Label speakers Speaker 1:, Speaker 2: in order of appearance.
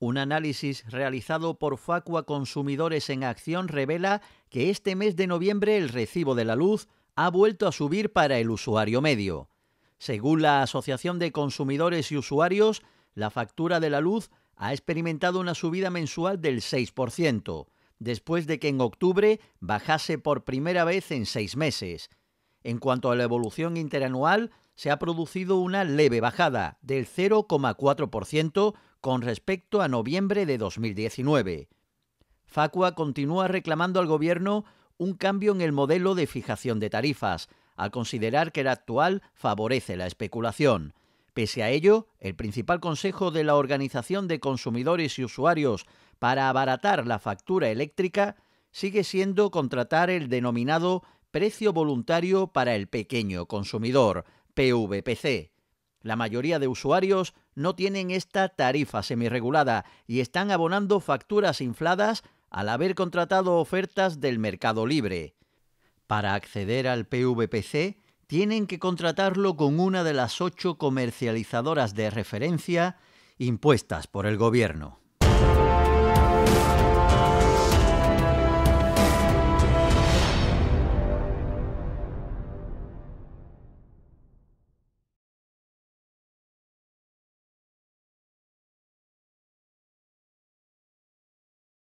Speaker 1: Un análisis realizado por Facua Consumidores en Acción revela que este mes de noviembre el recibo de la luz ha vuelto a subir para el usuario medio. Según la Asociación de Consumidores y Usuarios, la factura de la luz ha experimentado una subida mensual del 6%, después de que en octubre bajase por primera vez en seis meses. En cuanto a la evolución interanual, se ha producido una leve bajada del 0,4% con respecto a noviembre de 2019. Facua continúa reclamando al Gobierno un cambio en el modelo de fijación de tarifas, al considerar que el actual favorece la especulación. Pese a ello, el principal consejo de la Organización de Consumidores y Usuarios para abaratar la factura eléctrica sigue siendo contratar el denominado precio voluntario para el pequeño consumidor, PVPC. La mayoría de usuarios no tienen esta tarifa semirregulada y están abonando facturas infladas al haber contratado ofertas del mercado libre. Para acceder al PVPC, tienen que contratarlo con una de las ocho comercializadoras de referencia impuestas por el gobierno.